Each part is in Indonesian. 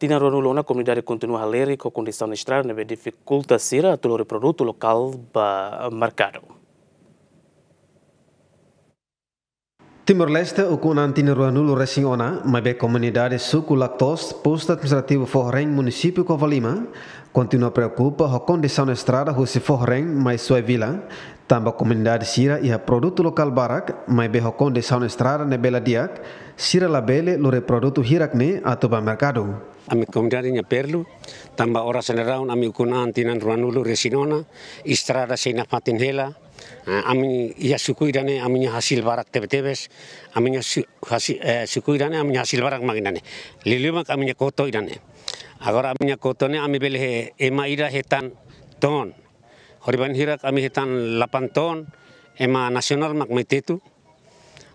Tinaronul una comunitate continuă alerică cu condição estrada, dificulta dificultă sira a tulor produto local ba mercado. Timor-Leste uku antini ruanulu e resing ona, mabe komunidade suku lactos, posto administrativo Forrem, município Covalima, continua preocupa com a condição da estrada Rússia Forrem, mai sua vila, tamba komunidade Sira iha produtu lokal local Barak, mai be condição strada estrada beladiak, Diak, Sira bele lure ne Hirakne, ba mercado. Ami komunidade nya perlu, tamba ora seneraun ami ukuna antinan ruanulu e resinona, estrada seinah patin hela, Eh, Amin ya suku irane aminya hasil barak tebe tebes, aminya su, hasil eh, suku irane aminya hasil barak maginane. Lilimak aminya koto irane. Agora aminya koto ne ami belehe ema ira hetan ton. Horiban hirak ami hetan lapan ton, ema nasional mak metetu.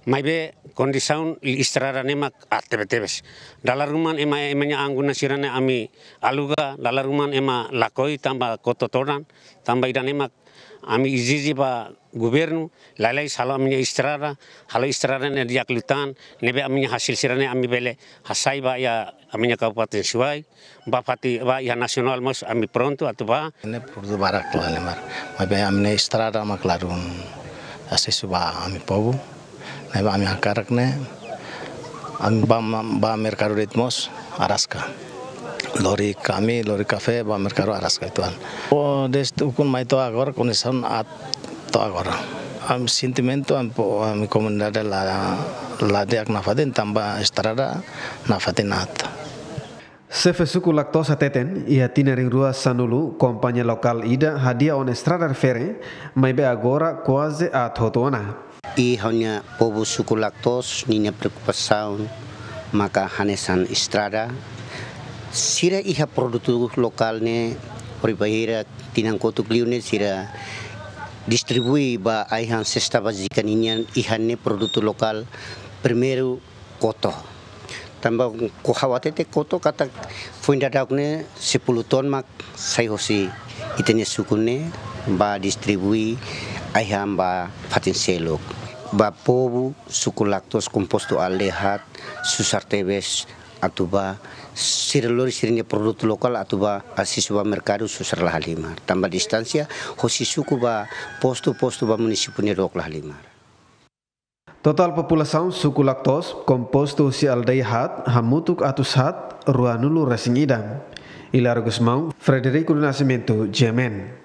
Maibe kondisaun istirarane mak tebe tebes. Dalar ruman ema emanya angguna sirane ami aluga, dalar ruman ema lakoi tambah koto toran, tambah irane mak Ami izizi ba gobyerno, lalai salo aminya istirara, halo istirara ne diaklutan, nebe aminya hasil sirane ami bele hasai ba ya aminya kabupaten Siwai, ba pati ba ya nasional mas ami pronto atau ba. Ne purdu barak lemar, mar, mabe aminya istirara maklarun, asesu ba ami pobu, nebe ami hakarak ne, ami ba ba merkarurit mos, araska lori kami lori kafe ba merkaro aras kaituan o oh, tu kun mai to agor isan at to agor am sentimento am po am comandada la la de nafaden tamba estrada at Sefe suku laktosa teten ia tinering rua sanulu kompanya lokal ida hadia on estrada fere mai be agora kuaze at hotona i hanya pobu suku laktos ninya preocupasaun maka hanesan estrada sira iha produk ne pribahira tinang kotuk kliune sira distribui ba aihan sesta bajikan ini ne produk lokal primeru koto tambah kuhawatete koto kata fuinda dakne 10 ton mak sai hosi itene sukune ba distribui aihan ba patin selok ba pobu suku laktos komposto alehat susar tebes atuba sirlor sirinya produk lokal atau ba asiswa mercado susar lah lima tambah distansia suku ba postu postu ba munisipunya dok lah lima Total populasaun suku laktos komposto si aldai hat hamutuk atus hat ruanulu rasing idam. Ilar Gusmau, Frederico Nascimento, Jemen.